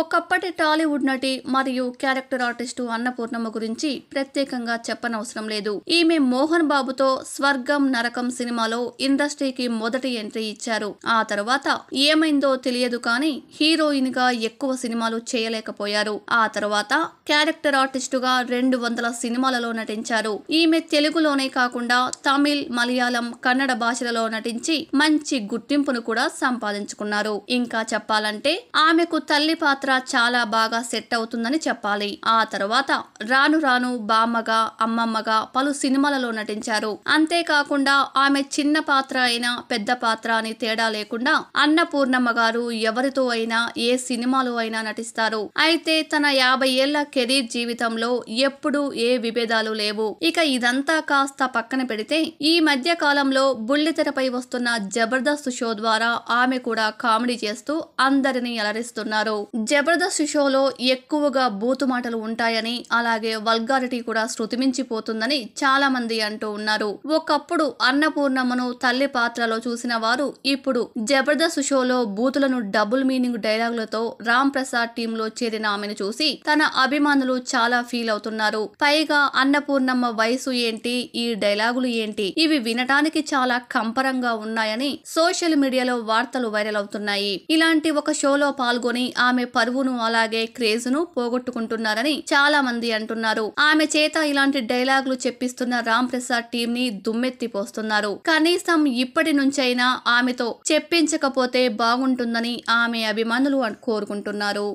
ఒకప్పటి టాలీవుడ్ నటి మరియు క్యారెక్టర్ ఆర్టిస్టు అన్నపూర్ణమ్మ గురించి ప్రత్యేకంగా చెప్పనవసరం లేదు ఈమె మోహన్ బాబుతో స్వర్గం నరకం సినిమాలో ఇండస్ట్రీకి మొదటి ఎంట్రీ ఇచ్చారు ఆ తర్వాత ఏమైందో తెలియదు కానీ హీరోయిన్ గా ఎక్కువ సినిమాలు చేయలేకపోయారు ఆ తర్వాత క్యారెక్టర్ ఆర్టిస్టుగా రెండు వందల సినిమాలలో నటించారు ఈమె తెలుగులోనే కాకుండా తమిళ్ మలయాళం కన్నడ భాషలలో నటించి మంచి గుర్తింపును కూడా సంపాదించుకున్నారు ఇంకా చెప్పాలంటే ఆమెకు తల తల్లి పాత్ర చాలా బాగా సెట్ అవుతుందని చెప్పాలి ఆ తర్వాత రాను రాను బామ్మగా అమ్మమ్మగా పలు సినిమాలలో నటించారు అంతేకాకుండా ఆమె చిన్న పాత్ర అయినా పెద్ద పాత్ర అని తేడా లేకుండా అన్నపూర్ణమ్మ గారు ఎవరితో అయినా ఏ సినిమాలో అయినా నటిస్తారు అయితే తన యాభై ఏళ్ల కెరీర్ జీవితంలో ఎప్పుడూ ఏ విభేదాలు లేవు ఇక ఇదంతా కాస్త పక్కన పెడితే ఈ మధ్య కాలంలో బుల్లితెరపై వస్తున్న జబర్దస్త్ షో ద్వారా ఆమె కూడా కామెడీ చేస్తూ అందరినీ అలరిస్తున్నారు షోలో జబర్దస్త్ షోలో ఎక్కువగా బూతు మాటలు ఉంటాయని అలాగే వల్గారిటీ కూడా శృతిమించిపోతుందని చాలా మంది అంటూ ఉన్నారు ఒకప్పుడు అన్నపూర్ణమ్మను తల్లి పాత్రలో చూసిన వారు ఇప్పుడు జబర్దస్త్ షోలో బూతులను డబుల్ మీనింగ్ డైలాగులతో రామ్ ప్రసాద్ టీంలో చేరిన ఆమెను చూసి తన అభిమానులు చాలా ఫీల్ అవుతున్నారు పైగా అన్నపూర్ణమ్మ వయసు ఏంటి ఈ డైలాగులు ఏంటి ఇవి వినటానికి చాలా కంపరంగా ఉన్నాయని సోషల్ మీడియాలో వార్తలు వైరల్ అవుతున్నాయి ఇలాంటి ఒక షోలో పాల్గొని ఆమె పరువును అలాగే ను పోగొట్టుకుంటున్నారని చాలా మంది అంటున్నారు ఆమె చేత ఇలాంటి డైలాగులు చెప్పిస్తున్న రామ్ ప్రసాద్ టీం ని దుమ్మెత్తిపోస్తున్నారు కనీసం ఇప్పటి నుంచైనా ఆమెతో చెప్పించకపోతే బాగుంటుందని ఆమె అభిమానులు కోరుకుంటున్నారు